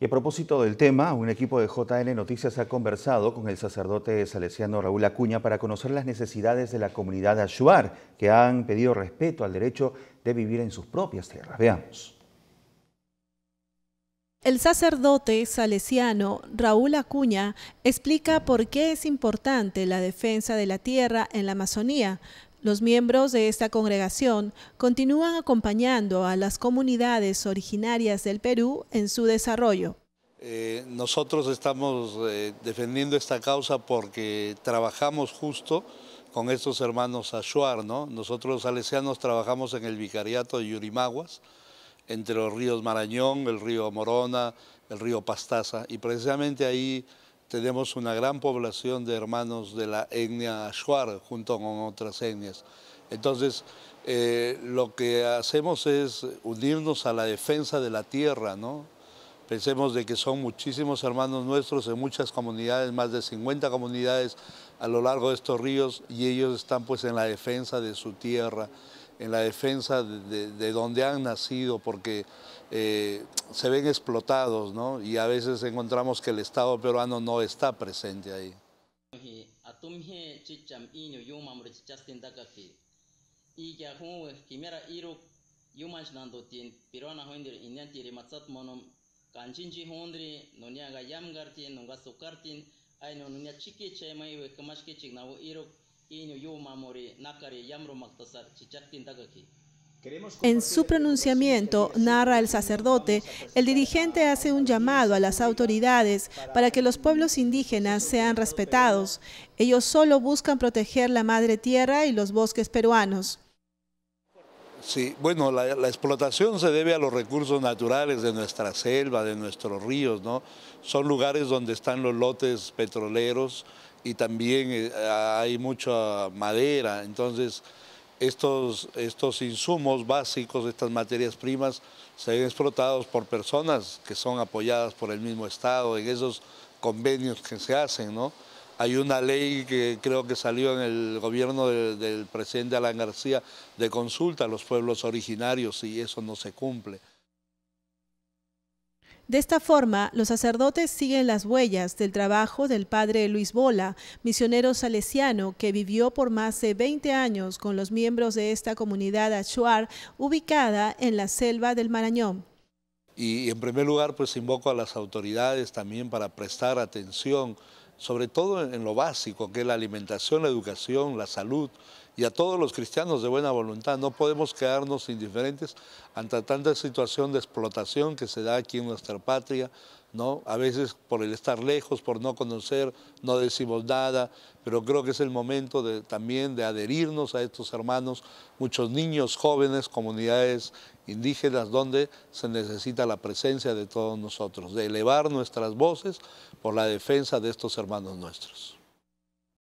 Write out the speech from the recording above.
Y a propósito del tema, un equipo de JN Noticias ha conversado con el sacerdote salesiano Raúl Acuña para conocer las necesidades de la comunidad Ayuar, que han pedido respeto al derecho de vivir en sus propias tierras. Veamos. El sacerdote salesiano Raúl Acuña explica por qué es importante la defensa de la tierra en la Amazonía, los miembros de esta congregación continúan acompañando a las comunidades originarias del Perú en su desarrollo. Eh, nosotros estamos eh, defendiendo esta causa porque trabajamos justo con estos hermanos Ashuar, Nosotros los salesianos trabajamos en el vicariato de Yurimaguas, entre los ríos Marañón, el río Morona, el río Pastaza, y precisamente ahí tenemos una gran población de hermanos de la etnia Ashuar, junto con otras etnias. Entonces, eh, lo que hacemos es unirnos a la defensa de la tierra, ¿no? Pensemos de que son muchísimos hermanos nuestros en muchas comunidades, más de 50 comunidades a lo largo de estos ríos, y ellos están pues en la defensa de su tierra en la defensa de, donde han nacido, porque eh, se ven explotados, ¿no? Y a veces encontramos que el Estado peruano no está presente ahí. En su pronunciamiento, este narra el sacerdote, el dirigente hace un llamado a las autoridades para que los pueblos indígenas sean respetados. Ellos solo buscan proteger la madre tierra y los bosques peruanos. Sí, bueno, la, explotación se debe a los recursos naturales de nuestra selva, de nuestros ríos, ¿no? Son lugares donde están los lotes petroleros, y también eh, hay mucha madera. Entonces, estos, estos insumos básicos, estas materias primas, se ven explotados por personas que son apoyadas por el mismo Estado en esos convenios que se hacen, ¿no? Hay una ley que creo que salió en el gobierno del presidente Alan García de consulta a los pueblos originarios y eso no se cumple. De esta forma, los sacerdotes siguen las huellas del trabajo del padre Luis Bola, misionero salesiano que vivió por más de 20 años con los miembros de esta comunidad achuar ubicada en la selva del Marañón. Y en primer lugar, pues invoco a las autoridades también para prestar atención sobre todo en lo básico, que es la alimentación, la educación, la salud, y a todos los cristianos de buena voluntad. No podemos quedarnos indiferentes ante tanta situación de explotación que se da aquí en nuestra patria, ¿no? A veces por el estar lejos, por no conocer, no decimos nada, pero creo que es el momento también de adherirnos a estos hermanos, muchos niños, jóvenes, comunidades indígenas, donde se necesita la presencia de todos nosotros, de elevar nuestras voces por la defensa de estos hermanos nuestros.